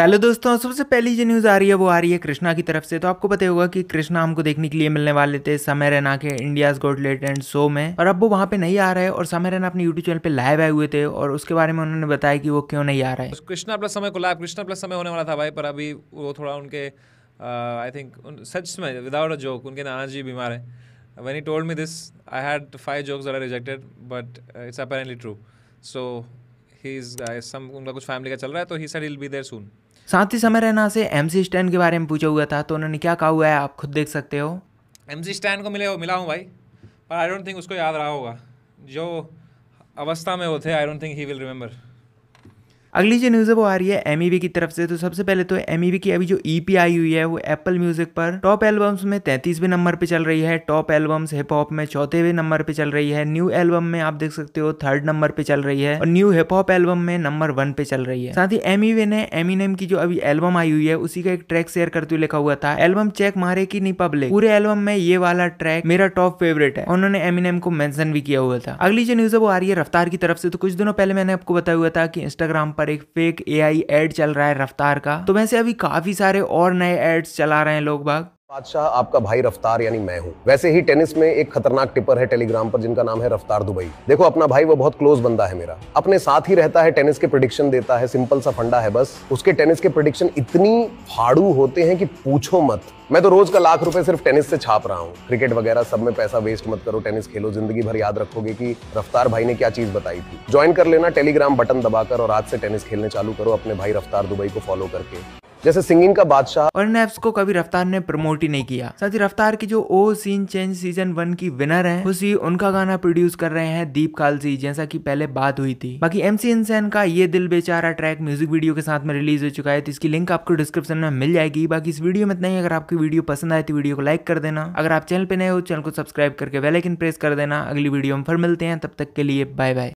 hello दोस्तों सबसे पहली जो न्यूज़ आ रही है वो आ रही है कृष्णा की तरफ से तो आपको पता होगा कि कृष्णा हमको देखने के लिए मिलने वाले थे समय रैना के इंडियाज गोट लेटेंट शो में और अब वो वहाँ पे नहीं आ रहे और समय रैना अपने यूट्यूब चैनल पे लाइव आए हुए थे और उसके बारे में उन्होंने बताया कि वो क्यों नहीं आ रहा है कृष्णा प्लस समय को लाइव कृष्णा प्लस समय होने वाला था भाई पर अभी वो थोड़ा उनके आई थिंक सच में विदाउट अ जोक उनके नाना जी बीमार है when he told me this I had five jokes are rejected but it's apparently true so he is some उनका कुछ फैमिली का चल रहा है तो he said will be there soon साथ ही समय रहना से एम सी स्टैन के बारे में पूछा हुआ था तो उन्होंने क्या कहा हुआ है आप खुद देख सकते हो एम सी स्टैन को मिले हो मिला हूँ भाई पर आई डोंट थिंक उसको याद रहा होगा जो अवस्था में वो थे I don't think he will remember अगली जो न्यूज़ है वो आ रही है एम e की तरफ से तो सबसे पहले तो एम e की अभी जो ई e आई हुई है वो एप्पल म्यूजिक पर टॉप एल्बम्स में तैंतीसवें नंबर पे चल रही है टॉप एल्बम्स हिप हॉप में चौथेवें नंबर पे चल रही है न्यू एल्बम में आप देख सकते हो थर्ड नंबर पे चल रही है और न्यू हिप हॉप एल्बम में नंबर वन पे चल रही है साथ ही एम ने एम की जो अभी एल्बम आई हुई है उसी का एक ट्रैक शेयर करते हुए लिखा हुआ था एल्बम चेक मारे की नहीं पब्लिक पूरे एल्बम में ये वाला ट्रैक मेरा टॉप फेवरेट है उन्होंने एम को मैंशन भी किया हुआ था अगली जो न्यूज है वो आ रही है रफ्तार की तरफ से तो कुछ दिनों पहले मैंने आपको बताया हुआ था कि इंस्टाग्राम पर एक फेक एआई एड चल रहा है रफ्तार का तो वैसे अभी काफी सारे और नए एड्स चला रहे हैं लोग बाग बादशाह आपका भाई रफ्तार यानी मैं हूँ वैसे ही टेनिस में एक खतरनाक टिपर है टेलीग्राम पर जिनका नाम है रफ्तार दुबई देखो अपना भाई वो बहुत क्लोज बंदा है मेरा अपने साथ ही रहता है टेनिस के प्रोडिक्शन देता है सिंपल सा फंडा है बस उसके टेनिस के प्रिडिक्शन इतनी फाड़ू होते हैं कि पूछो मत मैं तो रोज का लाख रुपए सिर्फ टेनिस से छाप रहा हूँ क्रिकेट वगैरह सब में पैसा वेस्ट मत करो टेनिस खेलो जिंदगी भर याद रखोगे कि रफ्तार भाई ने क्या चीज बताई थी ज्वाइन कर लेना टेलीग्राम बटन दबाकर और आज से टेनिस खेलने चालू करो अपने भाई रफ्तार दुबई को फॉलो करके जैसे सिंगिंग का बादशाह और इन एप्स को कभी रफ्तार ने प्रमोट ही नहीं किया साथ ही रफ्तार की जो ओ सीन चेंज सीजन वन की विनर है उसी उनका गाना प्रोड्यूस कर रहे हैं दीप कालसी जैसा की पहले बात हुई थी बाकी एम सी का ये दिल बेचारा ट्रैक म्यूजिक वीडियो के साथ में रिलीज हो चुका है तो इसकी लिंक आपको डिस्क्रिप्शन में मिल जाएगी बाकी इस वीडियो में इतना ही अगर आपकी वीडियो पसंद आए तो वीडियो को लाइक कर देना अगर आप चैनल पे नए हो चैनल को सब्सक्राइब करके आइकन प्रेस कर देना अगली वीडियो में फिर मिलते हैं तब तक के लिए बाय बाय